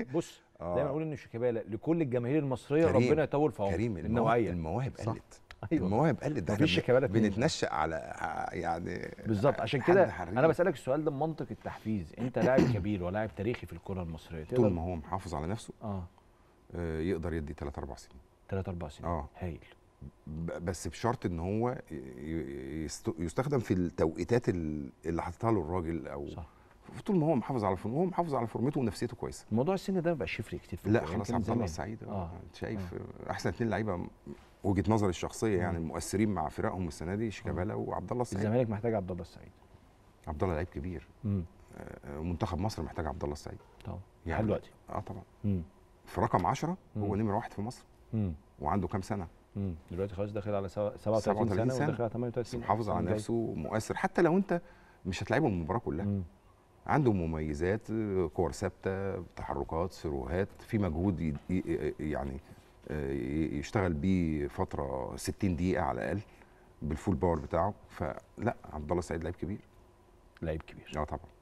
بص آه. دايما اقول ان شيكابالا لكل الجماهير المصريه كريم. ربنا يطول في عمره كريم النوعيه المواهب قلت أيوة. المواهب قلت ده احنا بنتنشأ على يعني بالظبط عشان كده انا بسالك السؤال ده بمنطق التحفيز انت لاعب كبير ولاعب تاريخي في الكره المصريه طول ما هو محافظ على نفسه اه, آه يقدر يدي 3 4 سنين 3 4 سنين اه هايل بس بشرط ان هو يستخدم في التوقيتات اللي حاططها له الراجل او صح. طول ما هو محافظ على هو محافظ على فورمته ونفسيته كويسه موضوع السن ده ما بقاش يفرق كتير لا خلاص عبد الله السعيد انت شايف آه. احسن اثنين لعيبه وجهه نظري الشخصيه يعني آه. المؤثرين مع فرقهم السنه دي شيكابالا آه. وعبد الله السعيد الزمالك محتاج عبد الله السعيد عبد الله لعيب كبير آه, آه، منتخب مصر محتاج عبد الله السعيد طبعا يعني دلوقتي اه طبعا مم. في رقم 10 هو نمره واحد في مصر مم. وعنده كام سنه مم. دلوقتي خلاص داخل على 37 سنه, سنة وداخل على 38 محافظ على نفسه مؤثر حتى لو انت مش هتلعبه المباراه كلها مم. عنده مميزات كور ثابته تحركات سروهات في مجهود يعني آه، يشتغل بيه فتره 60 دقيقه على الاقل بالفول باور بتاعه فلا عبد الله السعيد لعيب كبير لعيب كبير اه طبعا